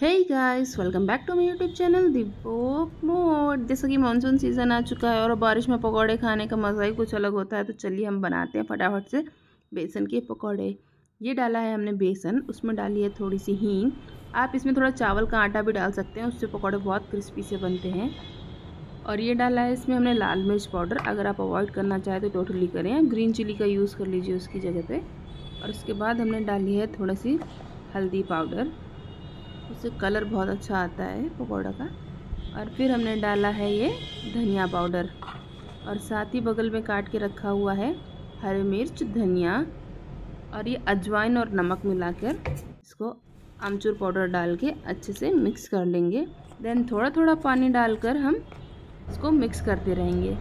है guys welcome back to my YouTube channel दिपो मोड जैसा कि मानसून सीज़न आ चुका है और बारिश में पकौड़े खाने का मज़ा ही कुछ अलग होता है तो चलिए हम बनाते हैं फटाफट से बेसन के पकौड़े ये डाला है हमने बेसन उसमें डाली है थोड़ी सी हींग आप इसमें थोड़ा चावल का आटा भी डाल सकते हैं उससे पकौड़े बहुत क्रिस्पी से बनते हैं और ये डाला है इसमें हमने लाल मिर्च पाउडर अगर आप अवॉइड करना चाहें तो टोटली करें ग्रीन चिली का यूज़ कर लीजिए उसकी जगह पर और उसके बाद हमने डाली है थोड़ा सी हल्दी पाउडर उससे कलर बहुत अच्छा आता है पकौड़ा का और फिर हमने डाला है ये धनिया पाउडर और साथ ही बगल में काट के रखा हुआ है हरी मिर्च धनिया और ये अजवाइन और नमक मिलाकर इसको आमचूर पाउडर डाल के अच्छे से मिक्स कर लेंगे देन थोड़ा थोड़ा पानी डालकर हम इसको मिक्स करते रहेंगे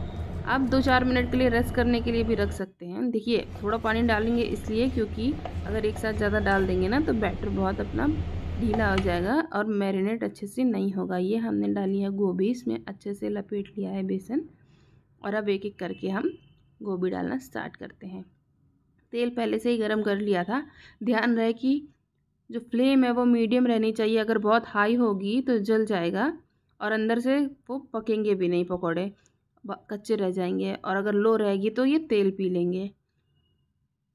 आप दो चार मिनट के लिए रेस्ट करने के लिए भी रख सकते हैं देखिए थोड़ा पानी डालेंगे इसलिए क्योंकि अगर एक साथ ज़्यादा डाल देंगे ना तो बैटर बहुत अपना ढीला हो जाएगा और मैरिनेट अच्छे से नहीं होगा ये हमने डाली है गोभी इसमें अच्छे से लपेट लिया है बेसन और अब एक एक करके हम गोभी डालना स्टार्ट करते हैं तेल पहले से ही गर्म कर लिया था ध्यान रहे कि जो फ्लेम है वो मीडियम रहनी चाहिए अगर बहुत हाई होगी तो जल जाएगा और अंदर से वो पकेंगे भी नहीं पकौड़े कच्चे रह जाएंगे और अगर लो रहेगी तो ये तेल पी लेंगे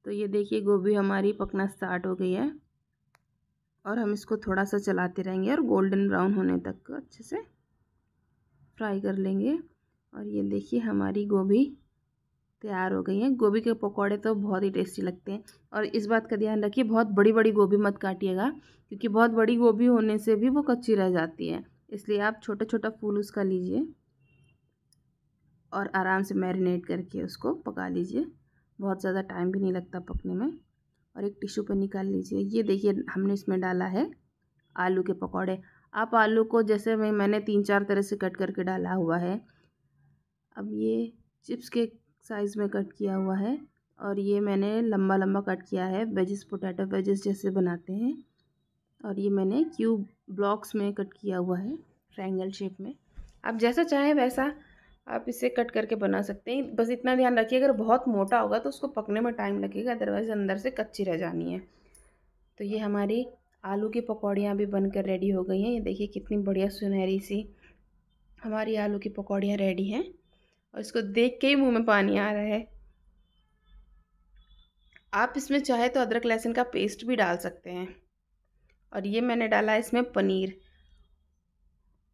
तो ये देखिए गोभी हमारी पकना स्टार्ट हो गई है और हम इसको थोड़ा सा चलाते रहेंगे और गोल्डन ब्राउन होने तक अच्छे से फ्राई कर लेंगे और ये देखिए हमारी गोभी तैयार हो गई है गोभी के पकौड़े तो बहुत ही टेस्टी लगते हैं और इस बात का ध्यान रखिए बहुत बड़ी बड़ी गोभी मत काटिएगा क्योंकि बहुत बड़ी गोभी होने से भी वो कच्ची रह जाती है इसलिए आप छोटा छोटा फूल उसका लीजिए और आराम से मैरिनेट करके उसको पका लीजिए बहुत ज़्यादा टाइम भी नहीं लगता पकने में और एक टिश्यू पर निकाल लीजिए ये देखिए हमने इसमें डाला है आलू के पकौड़े आप आलू को जैसे मैं मैंने तीन चार तरह से कट करके डाला हुआ है अब ये चिप्स के साइज़ में कट किया हुआ है और ये मैंने लंबा लंबा कट किया है वेजेस पोटैटो वेजेस जैसे बनाते हैं और ये मैंने क्यूब ब्लॉक्स में कट किया हुआ है ट्रायंगल शेप में आप जैसा चाहें वैसा आप इसे कट करके बना सकते हैं बस इतना ध्यान रखिए अगर बहुत मोटा होगा तो उसको पकने में टाइम लगेगा अदरवाइज़ अंदर से कच्ची रह जानी है तो ये हमारी आलू की पकौड़ियाँ भी बनकर रेडी हो गई हैं ये देखिए कितनी बढ़िया सुनहरी सी हमारी आलू की पकौड़ियाँ रेडी हैं और इसको देख के ही मुँह में पानी आ रहा है आप इसमें चाहे तो अदरक लहसुन का पेस्ट भी डाल सकते हैं और ये मैंने डाला है इसमें पनीर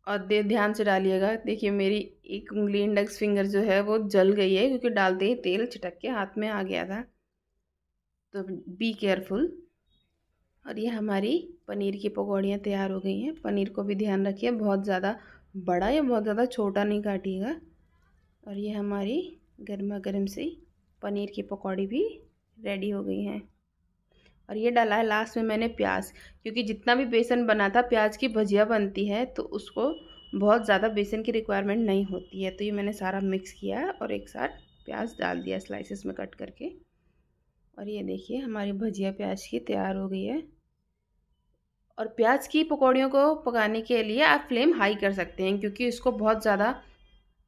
और दे ध्यान से डालिएगा देखिए मेरी एक उंगली इंडेक्स फिंगर जो है वो जल गई है क्योंकि डालते ही तेल छिटक के हाथ में आ गया था तो बी केयरफुल और ये हमारी पनीर की पकौड़ियाँ तैयार हो गई हैं पनीर को भी ध्यान रखिए बहुत ज़्यादा बड़ा या बहुत ज़्यादा छोटा नहीं काटिएगा और ये हमारी गर्मा गर्म सी पनीर की पकौड़ी भी रेडी हो गई हैं और ये डाला है लास्ट में मैंने प्याज क्योंकि जितना भी बेसन बना था प्याज की भजिया बनती है तो उसको बहुत ज़्यादा बेसन की रिक्वायरमेंट नहीं होती है तो ये मैंने सारा मिक्स किया है और एक साथ प्याज डाल दिया स्लाइसेस में कट करके और ये देखिए हमारी भजिया प्याज की तैयार हो गई है और प्याज की पकौड़ियों को पकाने के लिए आप फ्लेम हाई कर सकते हैं क्योंकि इसको बहुत ज़्यादा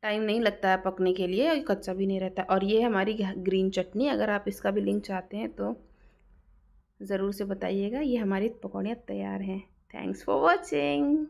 टाइम नहीं लगता है पकने के लिए और कच्चा भी नहीं रहता और ये हमारी ग्रीन चटनी अगर आप इसका भी लिंक चाहते हैं तो ज़रूर से बताइएगा ये हमारी पकौड़ियाँ तैयार हैं थैंक्स फॉर वॉचिंग